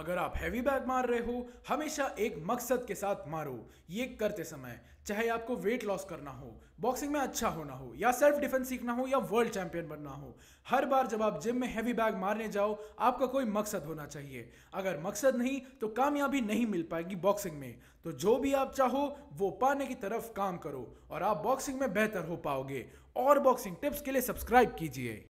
अगर आप heavy bag मार रहे हो हमेशा एक मकसद के साथ मारो ये करते समय चाहे आपको वेट लॉस करना हो बॉक्सिंग में अच्छा होना हो या सेल्फ डिफेंस सीखना हो या वर्ल्ड चैंपियन बनना हो हर बार जब आप जिम में हैवी बैग मारने जाओ आपका कोई मकसद होना चाहिए अगर मकसद नहीं तो कामयाबी नहीं मिल पाएगी बॉक्सिंग में तो जो भी आप चाहो वो पाने की तरफ काम करो और आप बॉक्सिंग में बेहतर हो पाओगे और बॉक्सिंग टिप्स के लिए सब्सक्राइब कीजिए